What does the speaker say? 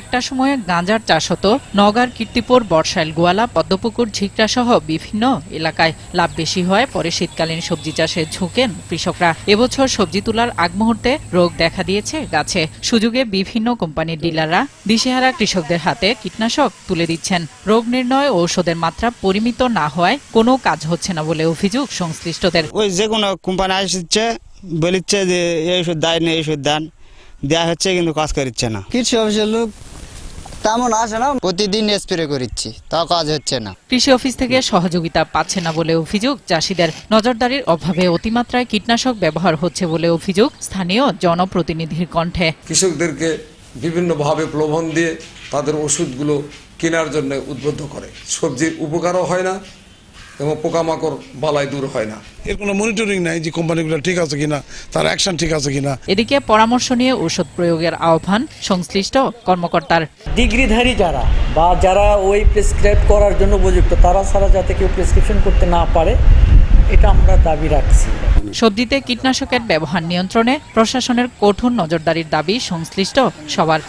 একটা সময়ে গাঁজার চাষ হতো নগার কীর্তিপুর বর্ষাইল গোয়ালা পদ্মপুকুর ঝিকরা সহ বিভিন্ন এলাকায় লাভ বেশি হয় পরে শীতকালীন সবজি চাষে ঝুঁকেন কৃষকরা এবছর সবজি তোলার আগ মুহূর্তে রোগ দেখা দিয়েছে গাছে সুযোগে বিভিন্ন কোম্পানির ডিলাররা দিশেহারা কৃষকদের হাতে কীটনাশক তুলে দিচ্ছেন রোগ নির্ণয় ঔষধের মাত্রা পরিমিত না হওয়ায় কোনো কাজ হচ্ছে না বলে অভিযোগ সংশ্লিষ্টদের ওই যে কোনো কোম্পানি আসছে বলিচ্ছে যে এই ওষুধ দেয় না এই ওষুধ দেন দেয়া হচ্ছে কিন্তু কাজ করছে না কৃষি অফিসের লোক তেমন আসে না প্রতিদিন স্প্রে করিচ্ছি তাও কাজ হচ্ছে না কৃষি অফিস থেকে সহযোগিতা পাচ্ছে না বলে অভিযোগ চাষিদের নজরদারির অভাবে অতিমাত্রায় কীটনাশক ব্যবহার হচ্ছে বলে অভিযোগ স্থানীয় জনপ্রতিনিধির কণ্ঠে কৃষকদেরকে বিভিন্নভাবে প্রলোভন দিয়ে তাদের ওষুধগুলো কেনার জন্য উদ্বুদ্ধ করে সবজির উপকারও হয় না এবং পোকামাকড় বালাই দূর হয় না এর কোনো মনিটরিং নাই যে কোম্পানিগুলো ঠিক আছে কিনা তার অ্যাকশন ঠিক আছে কিনা এদিকে পরামর্শ নিয়ে ঔষধ প্রয়োগের আহ্বান সংশ্লিষ্ট কর্মকর্তার ডিগ্রিধারী যারা বা যারা ওই প্রেসক্রাইব করার জন্য উপযুক্ত তারা ছাড়া যাতে কেউ প্রেসক্রিপশন করতে না পারে এটা আমরা দাবি রাখছি সবজিতে কীটনাশকের ব্যবহার নিয়ন্ত্রণে প্রশাসনের কঠোর নজরদারির দাবি সংশ্লিষ্ট সবার